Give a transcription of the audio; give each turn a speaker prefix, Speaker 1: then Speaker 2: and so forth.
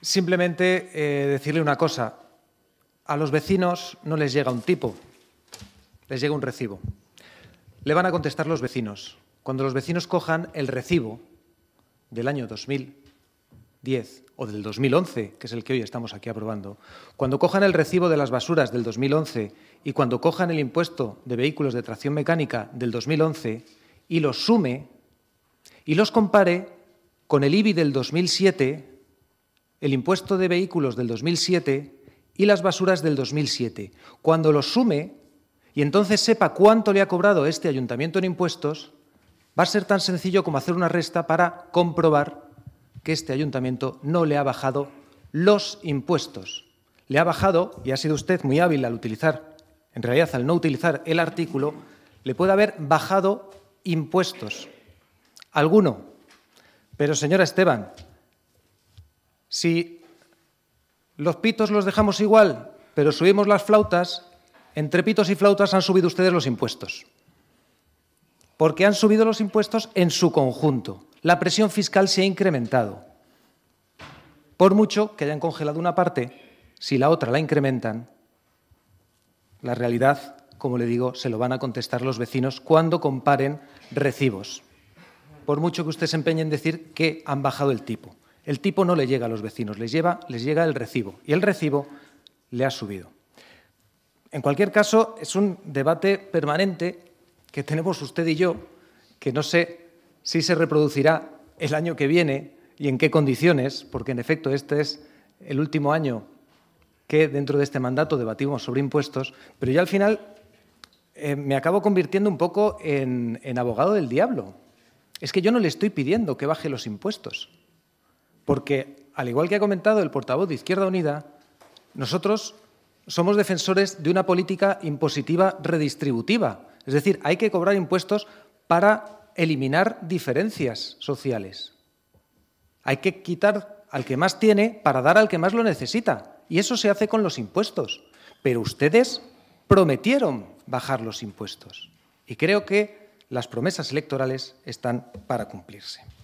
Speaker 1: Simplemente eh, decirle una cosa. A los vecinos no les llega un tipo, les llega un recibo. Le van a contestar los vecinos. Cuando los vecinos cojan el recibo del año 2010 o del 2011, que es el que hoy estamos aquí aprobando, cuando cojan el recibo de las basuras del 2011 y cuando cojan el impuesto de vehículos de tracción mecánica del 2011 y los sume y los compare con el IBI del 2007, el impuesto de vehículos del 2007 y las basuras del 2007. Cuando lo sume y entonces sepa cuánto le ha cobrado este ayuntamiento en impuestos, va a ser tan sencillo como hacer una resta para comprobar que este ayuntamiento no le ha bajado los impuestos. Le ha bajado, y ha sido usted muy hábil al utilizar, en realidad al no utilizar el artículo, le puede haber bajado impuestos. Alguno. Pero señora Esteban, si los pitos los dejamos igual, pero subimos las flautas, entre pitos y flautas han subido ustedes los impuestos. Porque han subido los impuestos en su conjunto. La presión fiscal se ha incrementado. Por mucho que hayan congelado una parte, si la otra la incrementan, la realidad, como le digo, se lo van a contestar los vecinos cuando comparen recibos. Por mucho que usted se empeñe en decir que han bajado el tipo. El tipo no le llega a los vecinos, les, lleva, les llega el recibo y el recibo le ha subido. En cualquier caso, es un debate permanente que tenemos usted y yo, que no sé si se reproducirá el año que viene y en qué condiciones, porque en efecto este es el último año que dentro de este mandato debatimos sobre impuestos, pero yo al final eh, me acabo convirtiendo un poco en, en abogado del diablo. Es que yo no le estoy pidiendo que baje los impuestos. Porque, al igual que ha comentado el portavoz de Izquierda Unida, nosotros somos defensores de una política impositiva redistributiva. Es decir, hay que cobrar impuestos para eliminar diferencias sociales. Hay que quitar al que más tiene para dar al que más lo necesita. Y eso se hace con los impuestos. Pero ustedes prometieron bajar los impuestos. Y creo que las promesas electorales están para cumplirse.